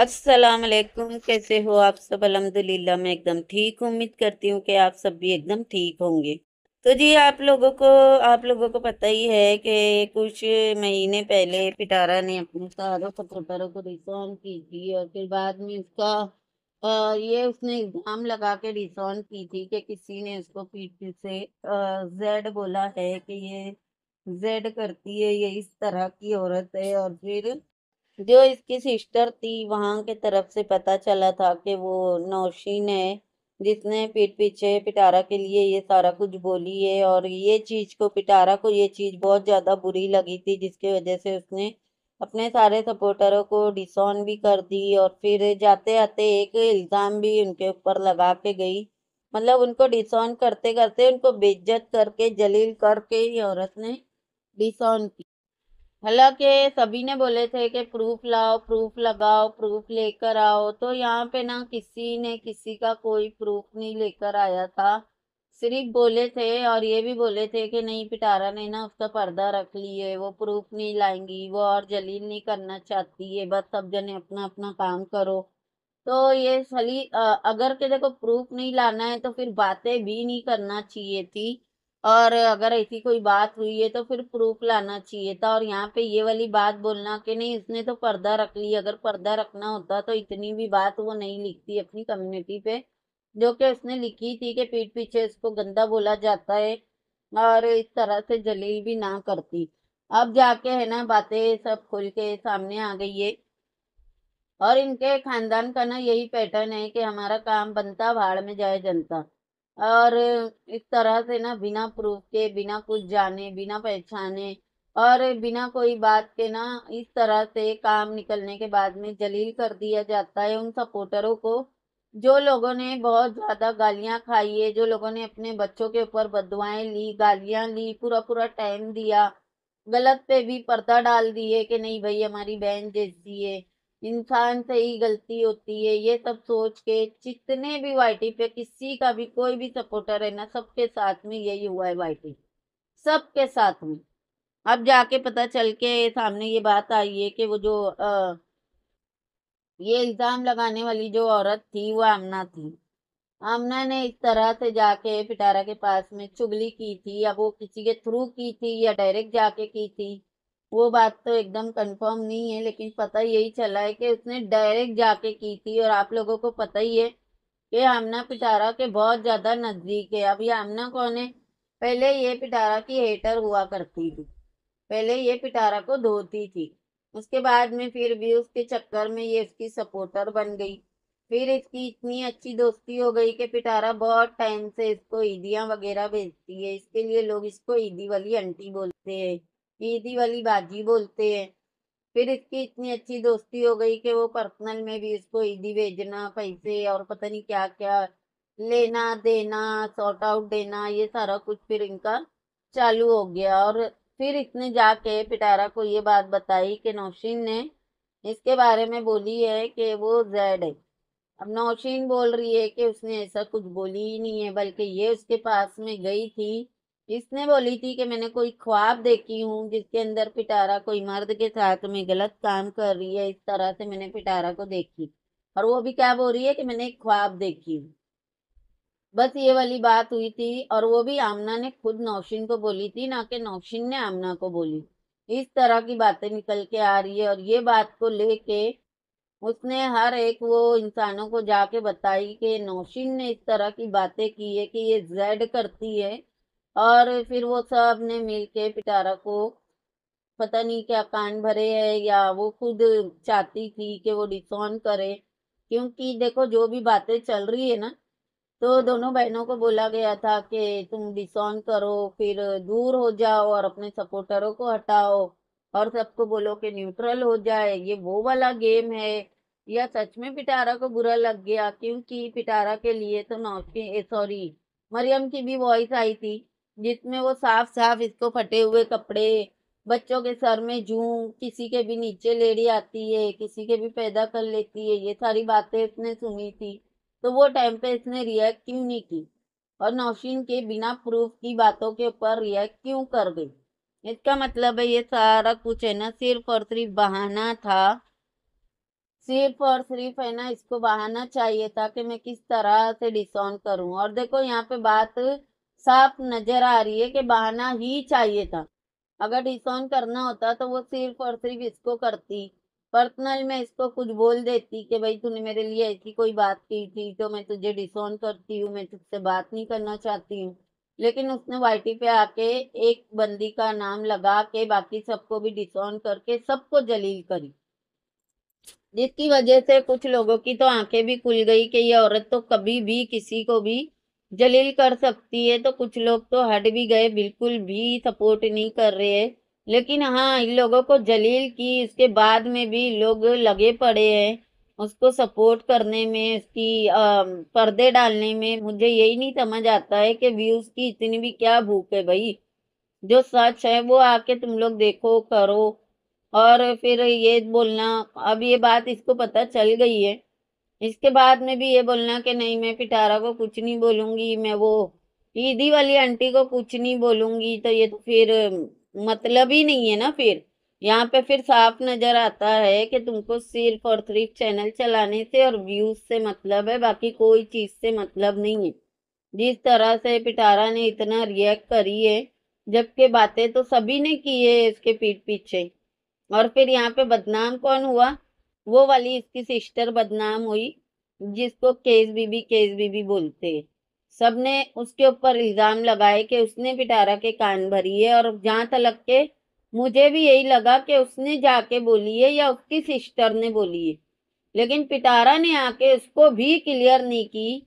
अस्सलाम वालेकुम कैसे हो आप सब अलहमदिल्ला मैं एकदम ठीक उम्मीद करती हूँ कि आप सब भी एकदम ठीक होंगे तो जी आप लोगों को आप लोगों को पता ही है कि कुछ महीने पहले पिटारा ने अपने सारों पत्रकारों को रिसॉन की थी और फिर बाद में उसका ये उसने इल्ज़ाम लगा के रिसॉन की थी कि किसी ने उसको पीठ पीठ से जेड बोला है कि ये जेड करती है ये इस तरह की औरत है और फिर जो इसकी सिस्टर थी वहाँ के तरफ से पता चला था कि वो नौशीन है जिसने पीठ पीछे पिटारा के लिए ये सारा कुछ बोली है और ये चीज़ को पिटारा को ये चीज़ बहुत ज़्यादा बुरी लगी थी जिसके वजह से उसने अपने सारे सपोर्टरों को डिसऑन भी कर दी और फिर जाते आते एक इल्ज़ाम भी उनके ऊपर लगा के गई मतलब उनको डिसऑन करते करते उनको बेज्जत करके जलील करके ये औरत ने डिसऑन की हालांकि सभी ने बोले थे कि प्रूफ लाओ प्रूफ लगाओ प्रूफ लेकर आओ तो यहाँ पे ना किसी ने किसी का कोई प्रूफ नहीं लेकर आया था सिर्फ बोले थे और ये भी बोले थे कि नहीं पिटारा ने ना उसका पर्दा रख लिए वो प्रूफ नहीं लाएंगी वो और जलील नहीं करना चाहती है बस सब जने अपना अपना काम करो तो ये सली अगर के देखो प्रूफ नहीं लाना है तो फिर बातें भी नहीं करना चाहिए थी और अगर ऐसी कोई बात हुई है तो फिर प्रूफ लाना चाहिए था और यहाँ पे ये वाली बात बोलना कि नहीं उसने तो पर्दा रख ली अगर पर्दा रखना होता तो इतनी भी बात वो नहीं लिखती अपनी कम्युनिटी पे जो कि उसने लिखी थी कि पीठ पीछे उसको गंदा बोला जाता है और इस तरह से जलील भी ना करती अब जाके है ना बातें सब खुल के सामने आ गई है और इनके खानदान का ना यही पैटर्न है कि हमारा काम बनता भाड़ में जाए जनता और इस तरह से ना बिना प्रूफ के बिना कुछ जाने बिना पहचाने और बिना कोई बात के ना इस तरह से काम निकलने के बाद में जलील कर दिया जाता है उन सपोर्टरों को जो लोगों ने बहुत ज़्यादा गालियां खाई है जो लोगों ने अपने बच्चों के ऊपर बदवाएं ली गालियां ली पूरा पूरा टाइम दिया गलत पे भी पर्दा डाल दिए कि नहीं भाई हमारी बहन जैसी है इंसान से ही गलती होती है ये सब सोच के जितने भी वाइटी पे किसी का भी कोई भी सपोर्टर है ना सबके साथ में यही हुआ है वाइटी सबके साथ में अब जाके पता चल के सामने ये बात आई है कि वो जो आ, ये इल्ज़ाम लगाने वाली जो औरत थी वो आमना थी आमना ने इस तरह से जाके पिटारा के पास में चुगली की थी या वो किसी के थ्रू की थी या डायरेक्ट जाके की थी वो बात तो एकदम कंफर्म नहीं है लेकिन पता यही चला है कि उसने डायरेक्ट जाके की थी और आप लोगों को पता ही है कि आमना पिटारा के बहुत ज़्यादा नज़दीक है अब ये आमना कौन है पहले ये पिटारा की हेटर हुआ करती थी पहले ये पिटारा को धोती थी उसके बाद में फिर भी उसके चक्कर में ये इसकी सपोर्टर बन गई फिर इसकी इतनी अच्छी दोस्ती हो गई कि पिटारा बहुत टाइम से इसको ईदियाँ वगैरह भेजती है इसके लिए लोग इसको ईदी वाली आंटी बोलते हैं ईदी वाली बाजी बोलते हैं फिर इसकी इतनी अच्छी दोस्ती हो गई कि वो पर्सनल में भी इसको ईदी भेजना पैसे और पता नहीं क्या क्या लेना देना सॉर्ट आउट देना ये सारा कुछ फिर इनका चालू हो गया और फिर इसने जाके पिटारा को ये बात बताई कि नौशीन ने इसके बारे में बोली है कि वो जैड है अब नौशीन बोल रही है कि उसने ऐसा कुछ बोली ही नहीं है बल्कि ये उसके पास में गई थी किसने बोली थी कि मैंने कोई ख्वाब देखी हूँ जिसके अंदर पिटारा कोई मर्द के साथ में गलत काम कर रही है इस तरह से मैंने पिटारा को देखी और वो भी क्या बोल रही है कि मैंने एक ख्वाब देखी हूँ बस ये वाली बात हुई थी और वो भी आमना ने खुद नौशिन को बोली थी ना कि नौशिन ने आमना को बोली इस तरह की बातें निकल के आ रही है और ये बात को लेके उसने हर एक वो इंसानों को जाके बताई कि नौशिन ने इस तरह की बातें की है कि ये जेड करती है और फिर वो सब ने मिल के पिटारा को पता नहीं क्या कान भरे है या वो खुद चाहती थी कि वो डिसऑन करे क्योंकि देखो जो भी बातें चल रही है ना तो दोनों बहनों को बोला गया था कि तुम डिसऑन करो फिर दूर हो जाओ और अपने सपोर्टरों को हटाओ और सबको बोलो कि न्यूट्रल हो जाए ये वो वाला गेम है या सच में पिटारा को बुरा लग गया क्योंकि पिटारा के लिए तो नौ सॉरी मरियम की भी वॉइस आई थी जिसमें वो साफ साफ इसको फटे हुए कपड़े बच्चों के सर में जूं किसी के भी नीचे लेडी आती है किसी के भी पैदा कर लेती है ये सारी बातें इसने सुनी थी तो वो टाइम पे इसने रिएक्ट क्यों नहीं की और नौशीन के बिना प्रूफ की बातों के ऊपर रिएक्ट क्यों कर गई इसका मतलब है ये सारा कुछ है ना सिर्फ और सिर्फ बहाना था सिर्फ और सिर्फ है ना इसको बहाना चाहिए था कि मैं किस तरह से डिसऑन करूं और देखो यहाँ पे बात साफ नजर आ रही है कि बहाना ही चाहिए था अगर डिसऑन करना होता तो वो सिर्फ और सिर्फ इसको करती पर्सनल में इसको कुछ बोल देती कि भाई तूने मेरे लिए ऐसी कोई बात की थी तो मैं तुझे डिसऑन करती हूँ मैं तुझसे बात नहीं करना चाहती हूँ लेकिन उसने वाइटी पे आके एक बंदी का नाम लगा के बाकी सबको भी डिसऑन करके सबको जलील करी जिसकी वजह से कुछ लोगों की तो आंखें भी खुल गई कि ये औरत तो कभी भी किसी को भी जलील कर सकती है तो कुछ लोग तो हट भी गए बिल्कुल भी सपोर्ट नहीं कर रहे हैं लेकिन हाँ इन लोगों को जलील की इसके बाद में भी लोग लगे पड़े हैं उसको सपोर्ट करने में उसकी आ, पर्दे डालने में मुझे यही नहीं समझ आता है कि व्यूज की इतनी भी क्या भूख है भाई जो सच है वो आके तुम लोग देखो करो और फिर ये बोलना अब ये बात इसको पता चल गई है इसके बाद में भी ये बोलना कि नहीं मैं पिटारा को कुछ नहीं बोलूँगी मैं वो ईदी वाली आंटी को कुछ नहीं बोलूँगी तो ये तो फिर मतलब ही नहीं है ना फिर यहाँ पे फिर साफ नज़र आता है कि तुमको सिर्फ और सिर्फ चैनल चलाने से और व्यूज से मतलब है बाकी कोई चीज़ से मतलब नहीं है जिस तरह से पिटारा ने इतना रिएक्ट करी है जबकि बातें तो सभी ने की है इसके पीठ पीछे और फिर यहाँ पे बदनाम कौन हुआ वो वाली इसकी सिस्टर बदनाम हुई जिसको केस बीबी केस बीबी बोलते सबने उसके ऊपर इल्ज़ाम लगाए कि उसने पिटारा के कान भरी है और जहाँ तलक के मुझे भी यही लगा कि उसने जाके बोली है या उसकी सिस्टर ने बोली है लेकिन पिटारा ने आके उसको भी क्लियर नहीं की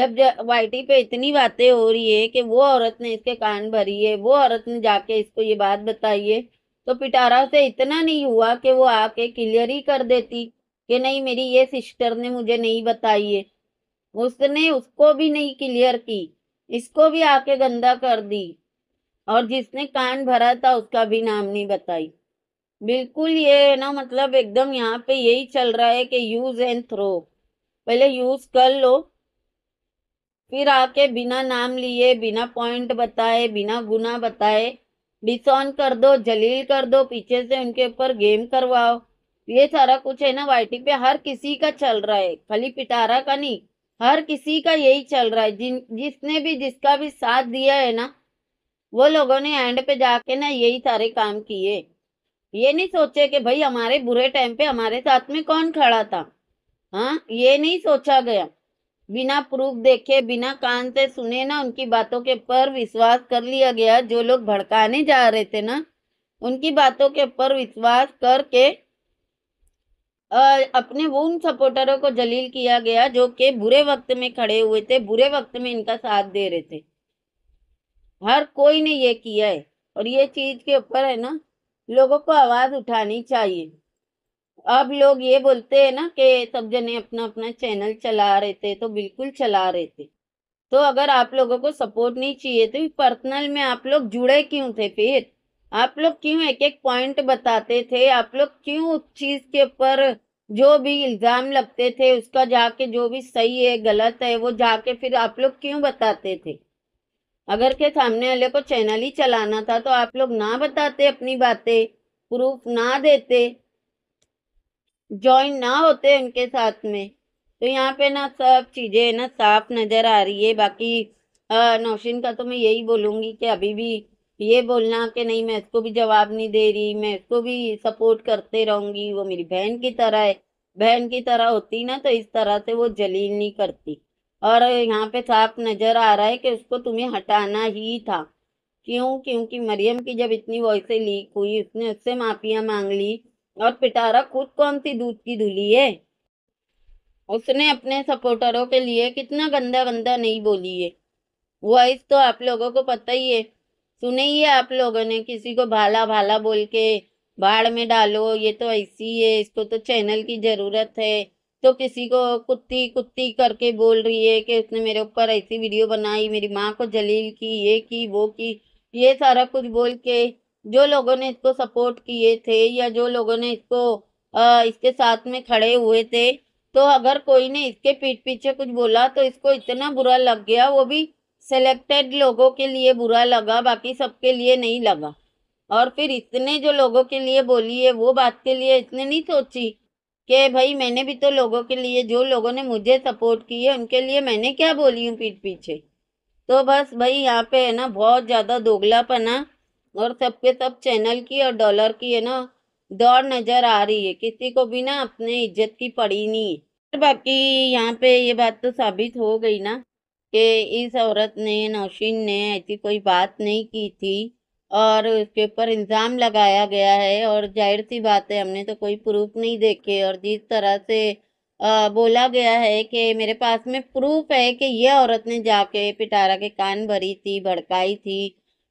जब वाइटी पे इतनी बातें हो रही है कि वो औरत ने इसके कान भरी है वो औरत ने जाके इसको ये बात बताई है तो पिटारा से इतना नहीं हुआ कि वो आके क्लियर ही कर देती कि नहीं मेरी ये सिस्टर ने मुझे नहीं बताई है उसने उसको भी नहीं क्लियर की इसको भी आके गंदा कर दी और जिसने कान भरा था उसका भी नाम नहीं बताई बिल्कुल ये है ना मतलब एकदम यहाँ पे यही चल रहा है कि यूज एंड थ्रो पहले यूज कर लो फिर आके बिना नाम लिए बिना पॉइंट बताए बिना गुना बताए डिसऑन कर दो जलील कर दो पीछे से उनके ऊपर गेम करवाओ ये सारा कुछ है ना वाइटिंग पे हर किसी का चल रहा है खाली पिटारा का नहीं हर किसी का यही चल रहा है जिन जिसने भी जिसका भी साथ दिया है ना वो लोगों ने एंड पे जाके ना यही सारे काम किए ये नहीं सोचे कि भाई हमारे बुरे टाइम पे हमारे साथ में कौन खड़ा था हाँ ये नहीं सोचा गया बिना प्रूफ देखे बिना कान से सुने ना उनकी बातों के पर विश्वास कर लिया गया जो लोग भड़काने जा रहे थे ना उनकी बातों के पर विश्वास करके अपने वो उन सपोर्टरों को जलील किया गया जो कि बुरे वक्त में खड़े हुए थे बुरे वक्त में इनका साथ दे रहे थे हर कोई ने ये किया है और ये चीज़ के ऊपर है ना लोगों को आवाज़ उठानी चाहिए अब लोग ये बोलते हैं ना कि सब जने अपना अपना चैनल चला रहे थे तो बिल्कुल चला रहे थे तो अगर आप लोगों को सपोर्ट नहीं चाहिए तो पर्सनल में आप लोग जुड़े क्यों थे फिर आप लोग क्यों एक एक पॉइंट बताते थे आप लोग क्यों उस चीज़ के ऊपर जो भी इल्ज़ाम लगते थे उसका जाके जो भी सही है गलत है वो जाके फिर आप लोग क्यों बताते थे अगर के सामने वाले को चैनल ही चलाना था तो आप लोग ना बताते अपनी बातें प्रूफ ना देते ज्वाइन ना होते उनके साथ में तो यहाँ पे ना सब चीज़ें ना साफ नज़र आ रही है बाकी नौशीन का तो मैं यही बोलूँगी कि अभी भी ये बोलना कि नहीं मैं इसको भी जवाब नहीं दे रही मैं इसको भी सपोर्ट करते रहूँगी वो मेरी बहन की तरह है बहन की तरह होती ना तो इस तरह से वो जलील नहीं करती और यहाँ पे साफ नज़र आ रहा है कि उसको तुम्हें हटाना ही था क्यों क्योंकि मरियम की जब इतनी वॉइसें लीक हुई उसने उससे माफ़ियाँ मांग ली और पिटारा खुद कौन सी दूध की धुली है उसने अपने सपोर्टरों के लिए कितना गंदा गंदा नहीं बोली है वॉइस तो आप लोगों को पता ही है सुने ही है आप लोगों ने किसी को भाला भाला बोल के बाढ़ में डालो ये तो ऐसी है इसको तो चैनल की ज़रूरत है तो किसी को कुत्ती कुत्ती करके बोल रही है कि उसने मेरे ऊपर ऐसी वीडियो बनाई मेरी माँ को जलील की ये की वो की ये सारा कुछ बोल के जो लोगों ने इसको सपोर्ट किए थे या जो लोगों ने इसको आ, इसके साथ में खड़े हुए थे तो अगर कोई ने इसके पीठ पीछे कुछ बोला तो इसको इतना बुरा लग गया वो भी सेलेक्टेड लोगों के लिए बुरा लगा बाकी सबके लिए नहीं लगा और फिर इतने जो लोगों के लिए बोली है वो बात के लिए इतने नहीं सोची कि भाई मैंने भी तो लोगों के लिए जो लोगों ने मुझे सपोर्ट की है उनके लिए मैंने क्या बोली हूँ पीठ पीछे तो बस भाई यहाँ पे है ना बहुत ज़्यादा दोगलापना और सबके सब चैनल की और डॉलर की है ना दौड़ नज़र आ रही है किसी को भी ना अपने इज्जत की पड़ी नहीं है बाकी यहाँ पे ये बात तो साबित हो गई ना कि इस औरत ने नौशीन ने ऐसी कोई बात नहीं की थी और उसके ऊपर इल्ज़ाम लगाया गया है और जाहिर सी बात है हमने तो कोई प्रूफ नहीं देखे और जिस तरह से आ, बोला गया है कि मेरे पास में प्रूफ है कि यह औरत ने जाके पिटारा के कान भरी थी भड़काई थी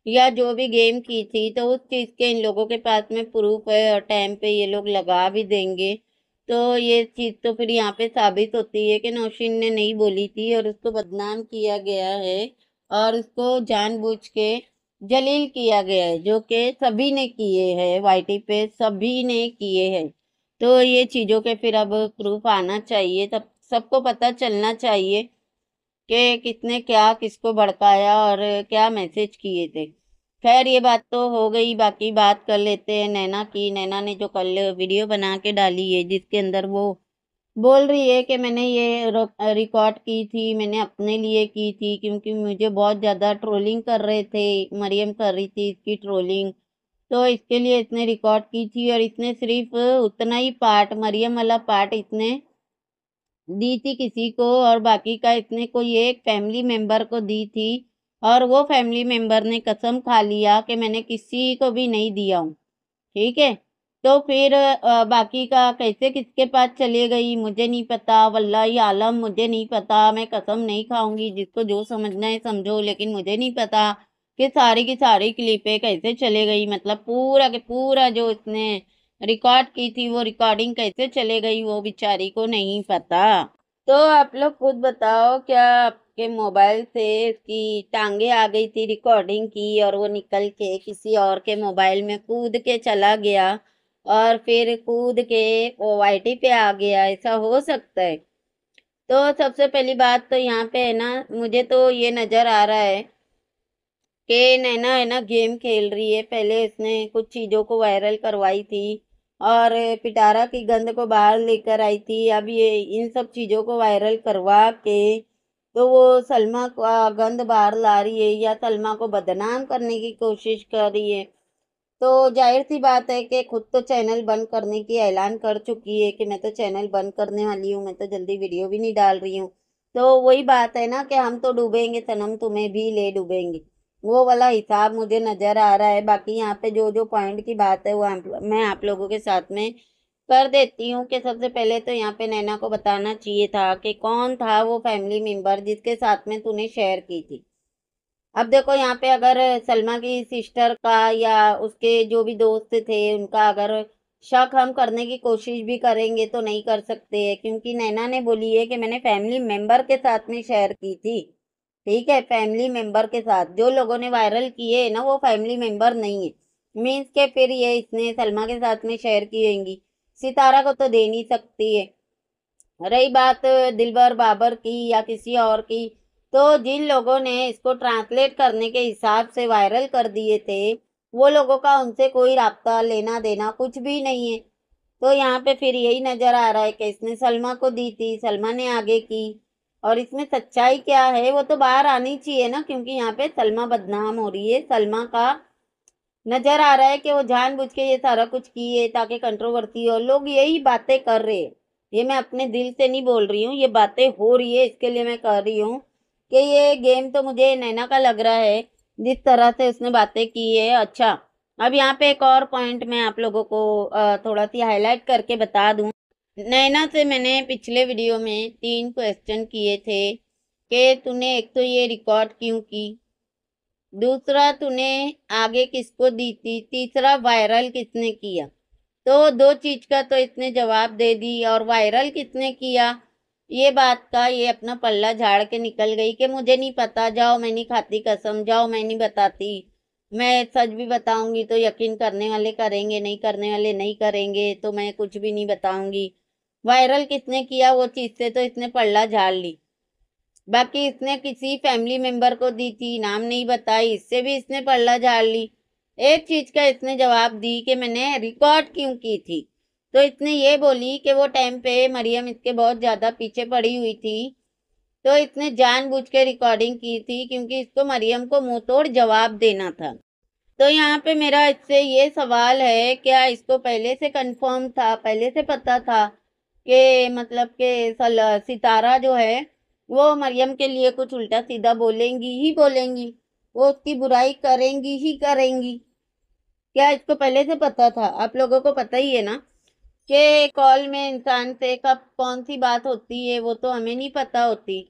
या जो भी गेम की थी तो उस चीज़ के इन लोगों के पास में प्रूफ है और टाइम पे ये लोग लगा भी देंगे तो ये चीज़ तो फिर यहाँ पे साबित होती है कि नौशीन ने नहीं बोली थी और उसको बदनाम किया गया है और उसको जानबूझ के जलील किया गया है जो कि सभी ने किए हैं वाईटी पे सभी ने किए हैं तो ये चीज़ों के फिर अब प्रूफ आना चाहिए तब सबको पता चलना चाहिए कि किसने क्या किसको भड़काया और क्या मैसेज किए थे खैर ये बात तो हो गई बाकी बात कर लेते हैं नैना की नैना ने जो कल वीडियो बना के डाली है जिसके अंदर वो बोल रही है कि मैंने ये रिकॉर्ड की थी मैंने अपने लिए की थी क्योंकि मुझे बहुत ज़्यादा ट्रोलिंग कर रहे थे मरियम कर रही थी इसकी ट्रोलिंग तो इसके लिए इसने रिकॉर्ड की थी और इसने सिर्फ उतना ही पार्ट मरियम वाला पार्ट इसने दी थी किसी को और बाकी का इसने कोई एक फैमिली मेंबर को दी थी और वो फैमिली मेंबर ने कसम खा लिया कि मैंने किसी को भी नहीं दिया हूँ ठीक है तो फिर बाकी का कैसे किसके पास चले गई मुझे नहीं पता वल्ला आलम मुझे नहीं पता मैं कसम नहीं खाऊंगी जिसको जो समझना है समझो लेकिन मुझे नहीं पता कि सारी की सारी क्लिपें कैसे चले गई मतलब पूरा के पूरा जो इसने रिकॉर्ड की थी वो रिकॉर्डिंग कैसे चले गई वो बेचारी को नहीं पता तो आप लोग खुद बताओ क्या आपके मोबाइल से इसकी टांगे आ गई थी रिकॉर्डिंग की और वो निकल के किसी और के मोबाइल में कूद के चला गया और फिर कूद के वो वाई पे आ गया ऐसा हो सकता है तो सबसे पहली बात तो यहाँ पे है ना मुझे तो ये नज़र आ रहा है कि नैना है ना गेम खेल रही है पहले इसने कुछ चीज़ों को वायरल करवाई थी और पिटारा की गंध को बाहर लेकर आई थी अब ये इन सब चीज़ों को वायरल करवा के तो वो सलमा का गंध बाहर ला रही है या सलमा को बदनाम करने की कोशिश कर रही है तो जाहिर सी बात है कि खुद तो चैनल बंद करने की ऐलान कर चुकी है कि मैं तो चैनल बंद करने वाली हूँ मैं तो जल्दी वीडियो भी नहीं डाल रही हूँ तो वही बात है ना कि हम तो डूबेंगे सनम तुम्हें भी ले डूबेंगे वो वाला हिसाब मुझे नज़र आ रहा है बाकी यहाँ पे जो जो पॉइंट की बात है वो मैं आप लोगों के साथ में कर देती हूँ कि सबसे पहले तो यहाँ पे नैना को बताना चाहिए था कि कौन था वो फैमिली मेम्बर जिसके साथ में तूने शेयर की थी अब देखो यहाँ पे अगर सलमा की सिस्टर का या उसके जो भी दोस्त थे उनका अगर शक हम करने की कोशिश भी करेंगे तो नहीं कर सकते क्योंकि नैना ने बोली है कि मैंने फैमिली मेम्बर के साथ में शेयर की थी ठीक है फैमिली मेंबर के साथ जो लोगों ने वायरल किए ना वो फैमिली मेंबर नहीं है मीन्स के फिर ये इसने सलमा के साथ में शेयर की होंगी सितारा को तो दे नहीं सकती है रही बात दिलबर बाबर की या किसी और की तो जिन लोगों ने इसको ट्रांसलेट करने के हिसाब से वायरल कर दिए थे वो लोगों का उनसे कोई रबता लेना देना कुछ भी नहीं है तो यहाँ पे फिर यही नज़र आ रहा है कि इसने सलमा को दी थी सलमा ने आगे की और इसमें सच्चाई क्या है वो तो बाहर आनी चाहिए ना क्योंकि यहाँ पे सलमा बदनाम हो रही है सलमा का नज़र आ रहा है कि वो जानबूझ के ये सारा कुछ किए ताकि कंट्रोवर्सी और लोग यही बातें कर रहे ये मैं अपने दिल से नहीं बोल रही हूँ ये बातें हो रही है इसके लिए मैं कह रही हूँ कि ये गेम तो मुझे नैना का लग रहा है जिस तरह से उसने बातें की है अच्छा अब यहाँ पे एक और पॉइंट मैं आप लोगों को थोड़ा सी हाईलाइट करके बता दूँ नैना से मैंने पिछले वीडियो में तीन क्वेश्चन किए थे कि तूने एक तो ये रिकॉर्ड क्यों की दूसरा तूने आगे किसको दी थी तीसरा वायरल किसने किया तो दो चीज़ का तो इसने जवाब दे दी और वायरल किसने किया ये बात का ये अपना पल्ला झाड़ के निकल गई कि मुझे नहीं पता जाओ मैं नहीं खाती कसम जाओ मैं नहीं बताती मैं सच भी बताऊंगी तो यकीन करने वाले करेंगे नहीं करने वाले नहीं करेंगे तो मैं कुछ भी नहीं बताऊंगी वायरल किसने किया वो चीज़ से तो इसने पल्ला झाड़ ली बाकी इसने किसी फैमिली मेंबर को दी थी नाम नहीं बताई इससे भी इसने पल्ला झाड़ ली एक चीज़ का इसने जवाब दी कि मैंने रिकॉर्ड क्यों की थी तो इसने ये बोली कि वो टाइम पे मरियम इसके बहुत ज़्यादा पीछे पड़ी हुई थी तो इसने जानबूझ के रिकॉर्डिंग की थी क्योंकि इसको मरियम को मुंह तोड़ जवाब देना था तो यहाँ पे मेरा इससे ये सवाल है क्या इसको पहले से कंफर्म था पहले से पता था के मतलब के सल सितारा जो है वो मरियम के लिए कुछ उल्टा सीधा बोलेंगी ही बोलेंगी वो उसकी बुराई करेंगी ही करेंगी क्या इसको पहले से पता था आप लोगों को पता ही है ना कि कॉल में इंसान से कब कौन सी बात होती है वो तो हमें नहीं पता होती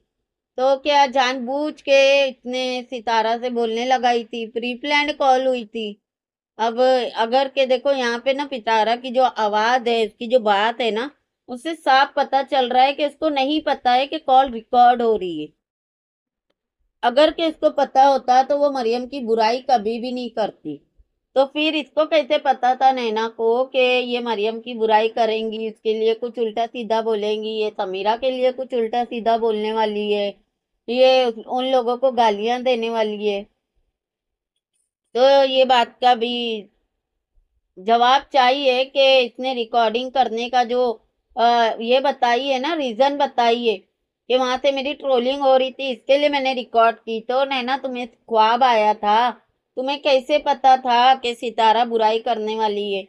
तो क्या जानबूझ के इसने सितारा से बोलने लगाई थी प्री प्लान कॉल हुई थी अब अगर के देखो यहाँ पे ना पितारा की जो आवाज़ है इसकी जो बात है ना उसे साफ पता चल रहा है कि इसको नहीं पता है कि कॉल रिकॉर्ड हो रही है अगर कि इसको पता होता तो वो मरियम की बुराई कभी भी नहीं करती तो फिर इसको कैसे पता था नैना को कि ये मरियम की बुराई करेंगी इसके लिए कुछ उल्टा सीधा बोलेंगी ये समीरा के लिए कुछ उल्टा सीधा बोलने वाली है ये उन लोगों को गालियां देने वाली है तो ये बात का भी जवाब चाहिए कि इसने रिकॉर्डिंग करने का जो ये ये बताइए ना रीज़न बताइए कि वहाँ से मेरी ट्रोलिंग हो रही थी इसके लिए मैंने रिकॉर्ड की तो नैना तुम्हें ख्वाब आया था तुम्हें कैसे पता था कि सितारा बुराई करने वाली है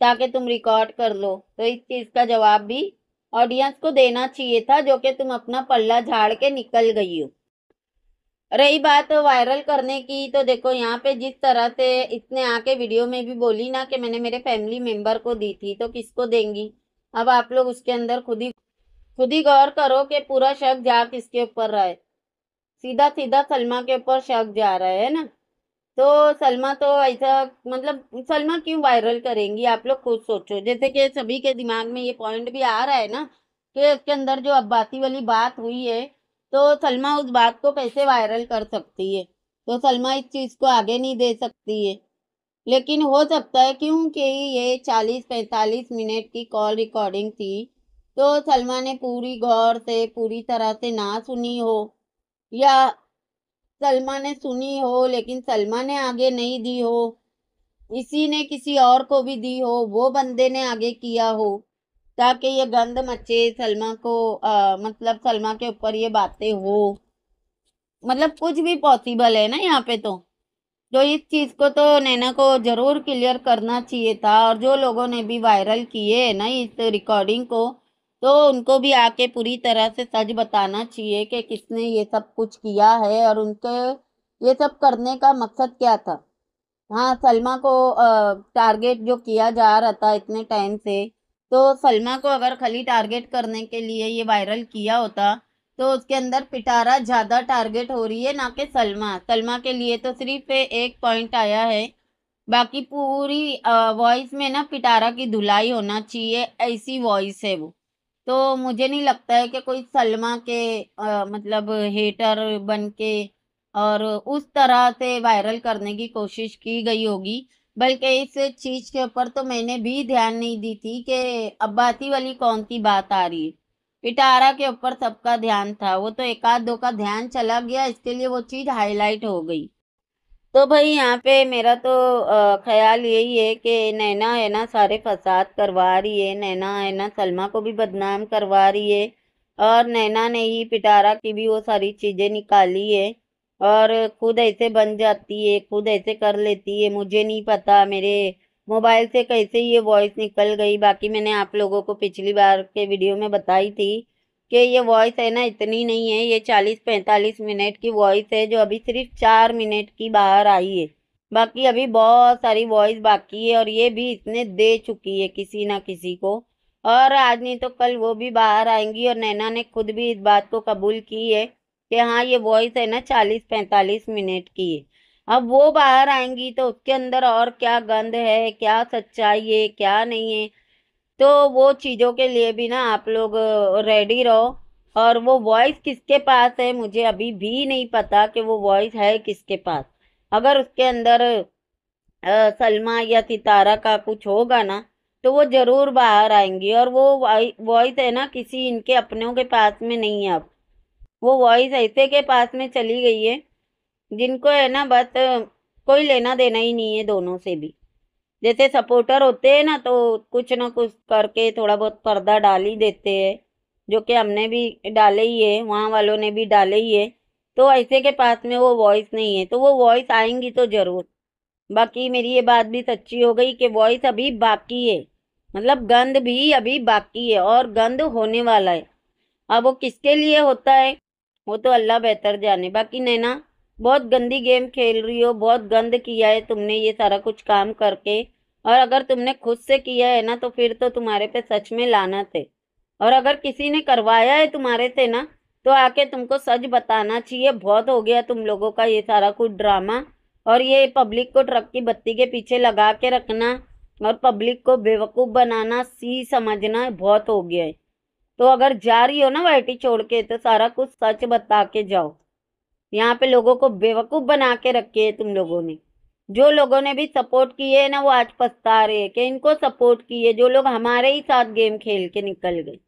ताकि तुम रिकॉर्ड कर लो तो इस चीज़ का जवाब भी ऑडियंस को देना चाहिए था जो कि तुम अपना पल्ला झाड़ के निकल गई हो रही बात वायरल करने की तो देखो यहाँ पे जिस तरह से इसने आके वीडियो में भी बोली ना कि मैंने मेरे फैमिली मेम्बर को दी थी तो किसको देंगी अब आप लोग उसके अंदर खुद ही खुद ही गौर करो कि पूरा शक जा किसके ऊपर रहा है सीधा सीधा सलमा के ऊपर शक जा रहा है ना तो सलमा तो ऐसा मतलब सलमा क्यों वायरल करेंगी आप लोग खुद सोचो जैसे कि सभी के दिमाग में ये पॉइंट भी आ रहा है ना कि उसके अंदर जो अब्बासी वाली बात हुई है तो सलमा उस बात को कैसे वायरल कर सकती है तो सलमा इस चीज़ को आगे नहीं दे सकती है लेकिन हो सकता है क्योंकि ये चालीस पैंतालीस मिनट की कॉल रिकॉर्डिंग थी तो सलमा ने पूरी गौर से पूरी तरह से ना सुनी हो या सलमा ने सुनी हो लेकिन सलमा ने आगे नहीं दी हो इसी ने किसी और को भी दी हो वो बंदे ने आगे किया हो ताकि ये गंद मचे सलमा को आ, मतलब सलमा के ऊपर ये बातें हो मतलब कुछ भी पॉसिबल है ना यहाँ पे तो जो इस चीज़ को तो नैना को ज़रूर क्लियर करना चाहिए था और जो लोगों ने भी वायरल किए है ना इस रिकॉर्डिंग को तो उनको भी आके पूरी तरह से सच बताना चाहिए कि किसने ये सब कुछ किया है और उनके ये सब करने का मकसद क्या था हाँ सलमा को टारगेट जो किया जा रहा था इतने टाइम से तो सलमा को अगर खाली टारगेट करने के लिए ये वायरल किया होता तो उसके अंदर पिटारा ज़्यादा टारगेट हो रही है ना कि सलमा सलमा के लिए तो सिर्फ एक पॉइंट आया है बाकी पूरी वॉइस में ना पिटारा की धुलाई होना चाहिए ऐसी वॉइस है वो तो मुझे नहीं लगता है कि कोई सलमा के आ, मतलब हेटर बन के और उस तरह से वायरल करने की कोशिश की गई होगी बल्कि इस चीज़ के ऊपर तो मैंने भी ध्यान नहीं दी थी कि अब्बासी वाली कौन सी बात आ रही है पिटारा के ऊपर सबका ध्यान था वो तो एकाध दो का ध्यान चला गया इसके लिए वो चीज़ हाईलाइट हो गई तो भाई यहाँ पे मेरा तो ख्याल यही है कि नैना है ना सारे फसाद करवा रही है नैना है ना सलमा को भी बदनाम करवा रही है और नैना ने ही पिटारा की भी वो सारी चीज़ें निकाली है और खुद ऐसे बन जाती है खुद ऐसे कर लेती है मुझे नहीं पता मेरे मोबाइल से कैसे ये वॉइस निकल गई बाकी मैंने आप लोगों को पिछली बार के वीडियो में बताई थी कि ये वॉइस है ना इतनी नहीं है ये चालीस पैंतालीस मिनट की वॉइस है जो अभी सिर्फ चार मिनट की बाहर आई है बाकी अभी बहुत सारी वॉइस बाकी है और ये भी इसने दे चुकी है किसी ना किसी को और आज नहीं तो कल वो भी बाहर आएंगी और नैना ने खुद भी इस बात को कबूल की है कि हाँ ये वॉइस है ना चालीस पैंतालीस मिनट की है अब वो बाहर आएंगी तो उसके अंदर और क्या गंध है क्या सच्चाई है क्या नहीं है तो वो चीज़ों के लिए भी ना आप लोग रेडी रहो और वो वॉइस किसके पास है मुझे अभी भी नहीं पता कि वो वॉइस है किसके पास अगर उसके अंदर सलमा या सितारा का कुछ होगा ना तो वो ज़रूर बाहर आएंगी और वो वॉइस है ना किसी इनके अपनों के पास में नहीं है अब वो वॉइस ऐसे के पास में चली गई है जिनको है ना बस कोई लेना देना ही नहीं है दोनों से भी जैसे सपोर्टर होते हैं ना तो कुछ ना कुछ करके थोड़ा बहुत पर्दा डाल ही देते हैं जो कि हमने भी डाले ही है वहाँ वालों ने भी डाले ही है तो ऐसे के पास में वो वॉइस नहीं है तो वो वॉइस आएंगी तो ज़रूर बाकी मेरी ये बात भी सच्ची हो गई कि वॉइस अभी बाकी है मतलब गंद भी अभी बाकी है और गंद होने वाला है अब वो किसके लिए होता है वो तो अल्लाह बेहतर जाने बाकी नैना बहुत गंदी गेम खेल रही हो बहुत गंद किया है तुमने ये सारा कुछ काम करके और अगर तुमने खुद से किया है ना तो फिर तो तुम्हारे पे सच में लाना थे और अगर किसी ने करवाया है तुम्हारे से ना तो आके तुमको सच बताना चाहिए बहुत हो गया तुम लोगों का ये सारा कुछ ड्रामा और ये पब्लिक को ट्रक की बत्ती के पीछे लगा के रखना और पब्लिक को बेवकूफ़ बनाना सी समझना बहुत हो गया है तो अगर जा रही हो ना वाइटी छोड़ के तो सारा कुछ सच बता के जाओ यहाँ पे लोगों को बेवकूफ़ बना के रखी है तुम लोगों ने जो लोगों ने भी सपोर्ट किए है ना वो आज पछता रहे हैं कि इनको सपोर्ट किए जो लोग हमारे ही साथ गेम खेल के निकल गए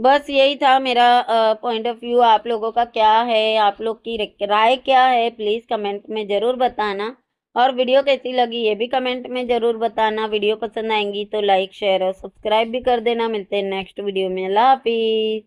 बस यही था मेरा पॉइंट ऑफ व्यू आप लोगों का क्या है आप लोग की राय क्या है प्लीज़ कमेंट में ज़रूर बताना और वीडियो कैसी लगी ये भी कमेंट में ज़रूर बताना वीडियो पसंद आएंगी तो लाइक शेयर और सब्सक्राइब भी कर देना मिलते हैं नेक्स्ट वीडियो में अल्लाह हाफिज़